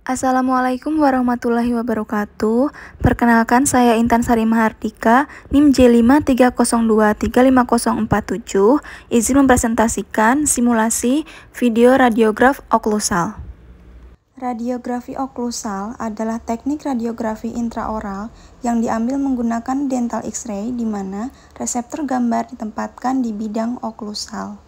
Assalamualaikum warahmatullahi wabarakatuh. Perkenalkan saya Intan Sari Mahardika, NIM j 35047 Izin mempresentasikan simulasi video radiograf oklusal. Radiografi oklusal adalah teknik radiografi intraoral yang diambil menggunakan dental X-ray di mana reseptor gambar ditempatkan di bidang oklusal.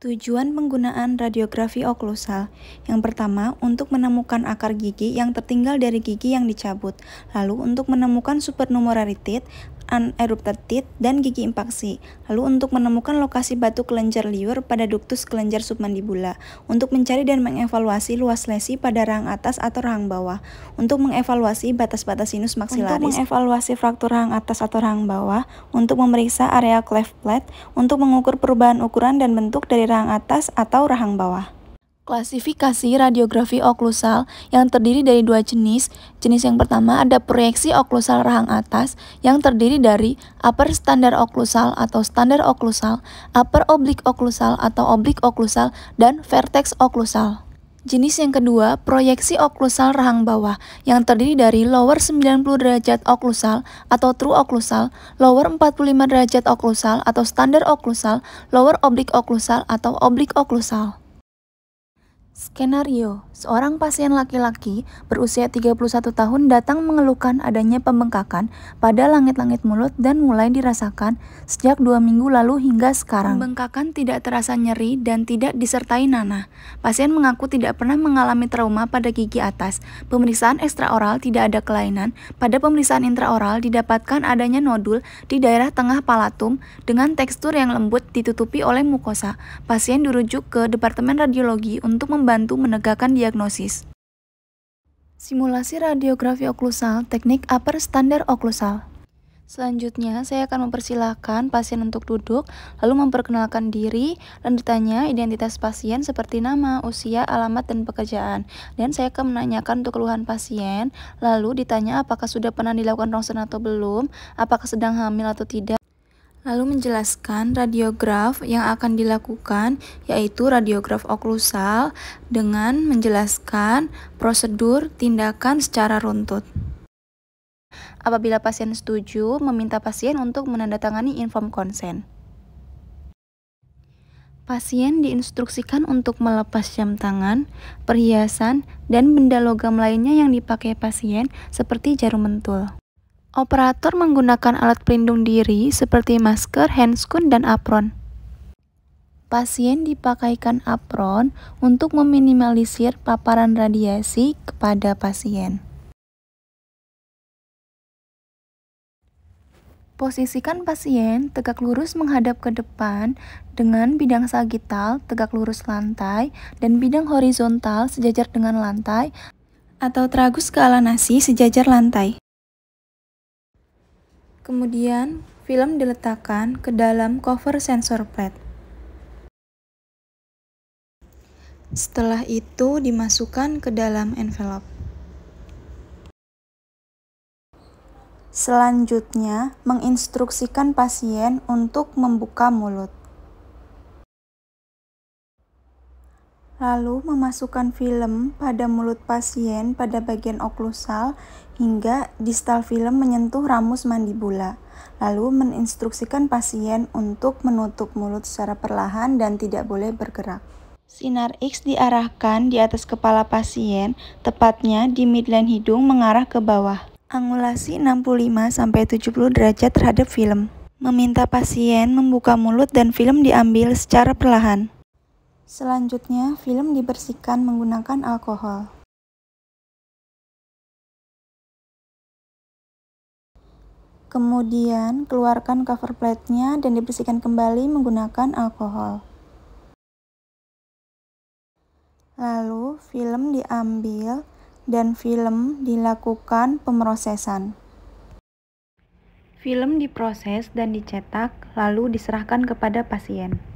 Tujuan penggunaan radiografi oklusal yang pertama untuk menemukan akar gigi yang tertinggal dari gigi yang dicabut, lalu untuk menemukan teeth unerupted teeth dan gigi impaksi. Lalu untuk menemukan lokasi batu kelenjar liur pada duktus kelenjar submandibula, untuk mencari dan mengevaluasi luas lesi pada rahang atas atau rahang bawah, untuk mengevaluasi batas-batas sinus maksilaris, untuk mengevaluasi fraktur rahang atas atau rahang bawah, untuk memeriksa area cleft plate, untuk mengukur perubahan ukuran dan bentuk dari rahang atas atau rahang bawah. Klasifikasi radiografi oklusal yang terdiri dari dua jenis. Jenis yang pertama ada proyeksi oklusal rahang atas yang terdiri dari upper standar oklusal atau standar oklusal, upper oblique oklusal atau oblique oklusal, dan vertex oklusal. Jenis yang kedua, proyeksi oklusal rahang bawah yang terdiri dari lower 90 derajat oklusal atau true oklusal, lower 45 derajat oklusal atau standar oklusal, lower oblique oklusal atau oblique oklusal. Skenario, seorang pasien laki-laki berusia 31 tahun datang mengeluhkan adanya pembengkakan pada langit-langit mulut dan mulai dirasakan sejak dua minggu lalu hingga sekarang. Pembengkakan tidak terasa nyeri dan tidak disertai nanah. Pasien mengaku tidak pernah mengalami trauma pada gigi atas. Pemeriksaan ekstraoral tidak ada kelainan. Pada pemeriksaan intraoral didapatkan adanya nodul di daerah tengah palatum dengan tekstur yang lembut ditutupi oleh mukosa. Pasien dirujuk ke Departemen Radiologi untuk membantu membantu menegakkan diagnosis. Simulasi radiografi oklusal, teknik upper standar oklusal. Selanjutnya, saya akan mempersilahkan pasien untuk duduk, lalu memperkenalkan diri, dan ditanya identitas pasien seperti nama, usia, alamat, dan pekerjaan. Dan saya akan menanyakan untuk keluhan pasien, lalu ditanya apakah sudah pernah dilakukan rongsen atau belum, apakah sedang hamil atau tidak, lalu menjelaskan radiograf yang akan dilakukan yaitu radiograf oklusal dengan menjelaskan prosedur tindakan secara runtut. Apabila pasien setuju, meminta pasien untuk menandatangani inform konsen. Pasien diinstruksikan untuk melepas jam tangan, perhiasan, dan benda logam lainnya yang dipakai pasien seperti jarum mentul. Operator menggunakan alat pelindung diri seperti masker, handscoon, dan apron. Pasien dipakaikan apron untuk meminimalisir paparan radiasi kepada pasien. Posisikan pasien tegak lurus menghadap ke depan dengan bidang sagital tegak lurus lantai dan bidang horizontal sejajar dengan lantai atau tragus ke ala nasi sejajar lantai. Kemudian, film diletakkan ke dalam cover sensor plate. Setelah itu dimasukkan ke dalam envelope. Selanjutnya, menginstruksikan pasien untuk membuka mulut. Lalu memasukkan film pada mulut pasien pada bagian oklusal hingga distal film menyentuh ramus mandibula. Lalu menginstruksikan pasien untuk menutup mulut secara perlahan dan tidak boleh bergerak. Sinar X diarahkan di atas kepala pasien, tepatnya di midline hidung mengarah ke bawah. Angulasi 65-70 derajat terhadap film. Meminta pasien membuka mulut dan film diambil secara perlahan. Selanjutnya, film dibersihkan menggunakan alkohol. Kemudian, keluarkan cover plate-nya dan dibersihkan kembali menggunakan alkohol. Lalu, film diambil dan film dilakukan pemrosesan. Film diproses dan dicetak, lalu diserahkan kepada pasien.